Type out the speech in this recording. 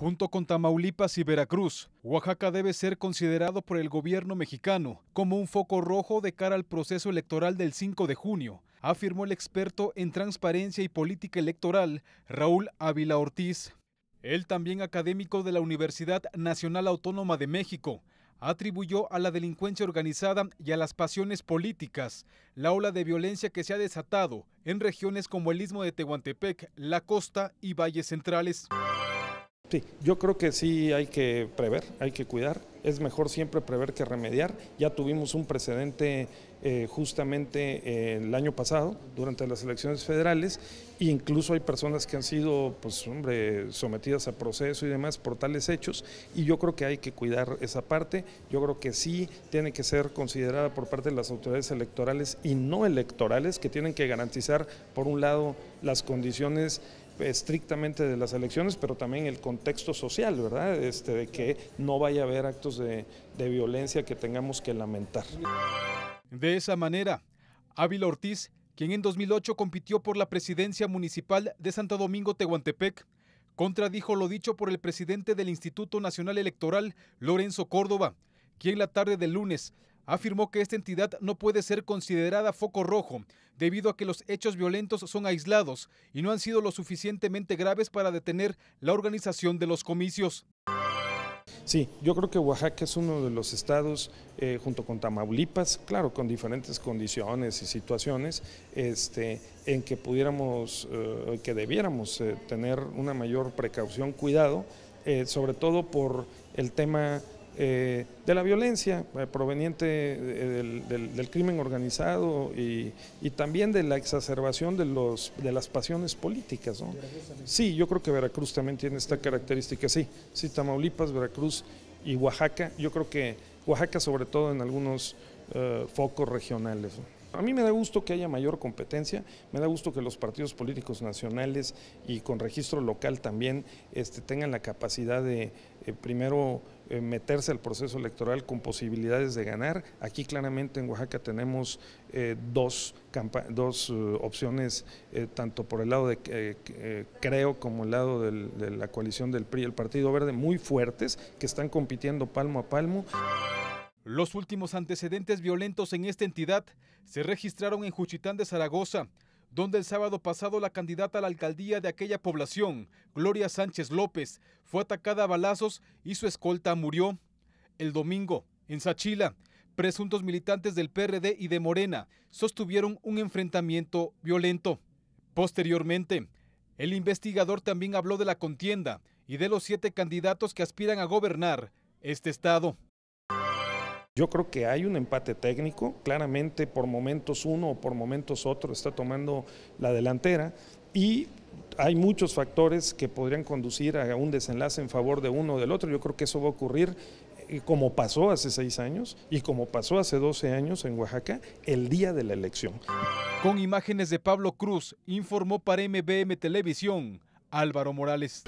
Junto con Tamaulipas y Veracruz, Oaxaca debe ser considerado por el gobierno mexicano como un foco rojo de cara al proceso electoral del 5 de junio, afirmó el experto en transparencia y política electoral, Raúl Ávila Ortiz. Él también académico de la Universidad Nacional Autónoma de México, atribuyó a la delincuencia organizada y a las pasiones políticas la ola de violencia que se ha desatado en regiones como el istmo de Tehuantepec, la costa y valles centrales. Sí, yo creo que sí hay que prever, hay que cuidar. Es mejor siempre prever que remediar. Ya tuvimos un precedente eh, justamente eh, el año pasado, durante las elecciones federales, e incluso hay personas que han sido, pues hombre, sometidas a proceso y demás por tales hechos, y yo creo que hay que cuidar esa parte. Yo creo que sí tiene que ser considerada por parte de las autoridades electorales y no electorales, que tienen que garantizar, por un lado, las condiciones estrictamente de las elecciones, pero también el contexto social, ¿verdad? Este, de que no vaya a haber actos de, de violencia que tengamos que lamentar. De esa manera, Ávila Ortiz, quien en 2008 compitió por la presidencia municipal de Santo Domingo Tehuantepec, contradijo lo dicho por el presidente del Instituto Nacional Electoral, Lorenzo Córdoba, quien la tarde del lunes afirmó que esta entidad no puede ser considerada foco rojo, debido a que los hechos violentos son aislados y no han sido lo suficientemente graves para detener la organización de los comicios. Sí, yo creo que Oaxaca es uno de los estados, eh, junto con Tamaulipas, claro, con diferentes condiciones y situaciones, este, en que pudiéramos, eh, que debiéramos eh, tener una mayor precaución, cuidado, sobre todo por el tema eh, de la violencia eh, proveniente eh, del, del, crimen organizado y, y, también de la exacerbación de, los, de las pasiones políticas. ¿no? Sí, yo creo que Veracruz también tiene esta característica, sí, sí, Tamaulipas, Veracruz y Oaxaca, yo creo que Oaxaca sobre todo en algunos focos regionales. A mí me da gusto que haya mayor competencia, me da gusto que los partidos políticos nacionales y con registro local también este, tengan la capacidad de primero eh, meterse al proceso electoral con posibilidades de ganar. Aquí claramente en Oaxaca tenemos eh, dos, dos eh, opciones, tanto por el lado de Creo como el lado de la coalición del PRI y el Partido Verde, muy fuertes, que están compitiendo palmo a palmo. Los últimos antecedentes violentos en esta entidad se registraron en Juchitán de Zaragoza, donde el sábado pasado la candidata a la alcaldía de aquella población, Gloria Sánchez López, fue atacada a balazos y su escolta murió. El domingo, en Sachila, presuntos militantes del PRD y de Morena sostuvieron un enfrentamiento violento. Posteriormente, el investigador también habló de la contienda y de los siete candidatos que aspiran a gobernar este estado. Yo creo que hay un empate técnico, claramente por momentos uno o por momentos otro está tomando la delantera y hay muchos factores que podrían conducir a un desenlace en favor de uno o del otro. Yo creo que eso va a ocurrir eh, como pasó hace seis años y como pasó hace 12 años en Oaxaca, el día de la elección. Con imágenes de Pablo Cruz, informó para MBM Televisión Álvaro Morales.